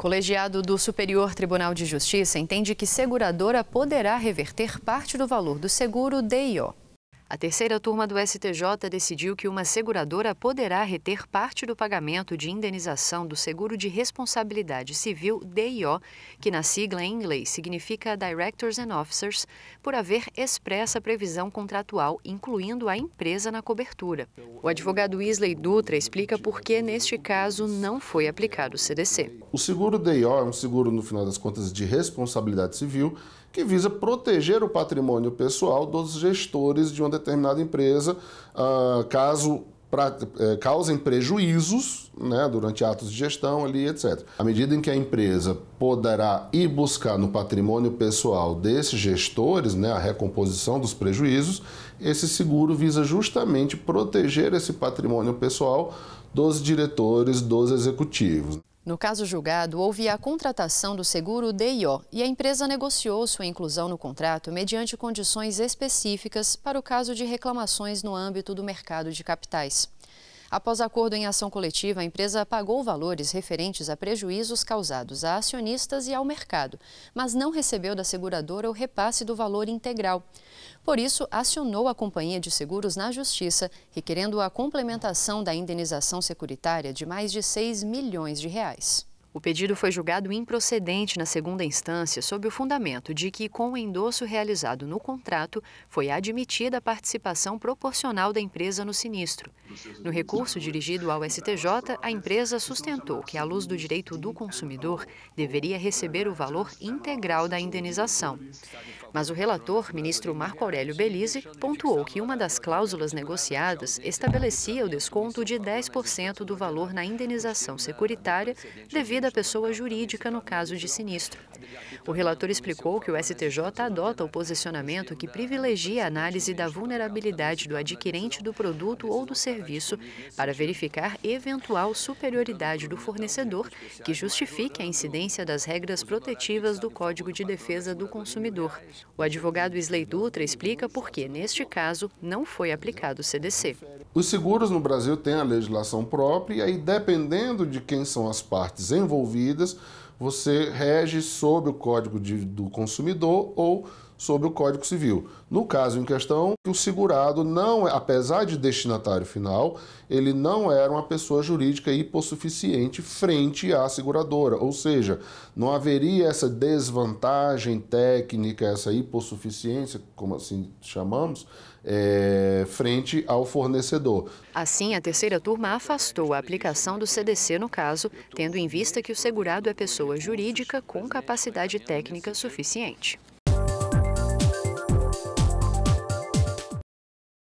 Colegiado do Superior Tribunal de Justiça entende que seguradora poderá reverter parte do valor do seguro DIO. A terceira turma do STJ decidiu que uma seguradora poderá reter parte do pagamento de indenização do Seguro de Responsabilidade Civil DIO, que na sigla em inglês significa Directors and Officers, por haver expressa previsão contratual incluindo a empresa na cobertura. O advogado Isley Dutra explica por que neste caso não foi aplicado o CDC. O seguro DIO é um seguro no final das contas de responsabilidade civil que visa proteger o patrimônio pessoal dos gestores de uma determinada empresa, uh, caso pra, é, causem prejuízos né, durante atos de gestão ali, etc. À medida em que a empresa poderá ir buscar no patrimônio pessoal desses gestores né, a recomposição dos prejuízos, esse seguro visa justamente proteger esse patrimônio pessoal dos diretores, dos executivos. No caso julgado, houve a contratação do seguro DIO e a empresa negociou sua inclusão no contrato mediante condições específicas para o caso de reclamações no âmbito do mercado de capitais. Após acordo em ação coletiva, a empresa pagou valores referentes a prejuízos causados a acionistas e ao mercado, mas não recebeu da seguradora o repasse do valor integral. Por isso, acionou a companhia de seguros na Justiça, requerendo a complementação da indenização securitária de mais de 6 milhões de reais. O pedido foi julgado improcedente na segunda instância sob o fundamento de que, com o endosso realizado no contrato, foi admitida a participação proporcional da empresa no sinistro. No recurso dirigido ao STJ, a empresa sustentou que, à luz do direito do consumidor, deveria receber o valor integral da indenização. Mas o relator, ministro Marco Aurélio Belize, pontuou que uma das cláusulas negociadas estabelecia o desconto de 10% do valor na indenização securitária devido da pessoa jurídica no caso de sinistro. O relator explicou que o STJ adota o posicionamento que privilegia a análise da vulnerabilidade do adquirente do produto ou do serviço para verificar eventual superioridade do fornecedor que justifique a incidência das regras protetivas do Código de Defesa do Consumidor. O advogado Isley Dutra explica por que, neste caso, não foi aplicado o CDC. Os seguros no Brasil têm a legislação própria e, dependendo de quem são as partes envolvidas envolvidas, você rege sob o Código de, do Consumidor ou sobre o Código Civil. No caso em questão, o segurado não, é, apesar de destinatário final, ele não era uma pessoa jurídica hipossuficiente frente à seguradora, ou seja, não haveria essa desvantagem técnica, essa hipossuficiência, como assim chamamos, é, frente ao fornecedor. Assim, a terceira turma afastou a aplicação do CDC no caso, tendo em vista que o segurado é pessoa jurídica com capacidade técnica suficiente.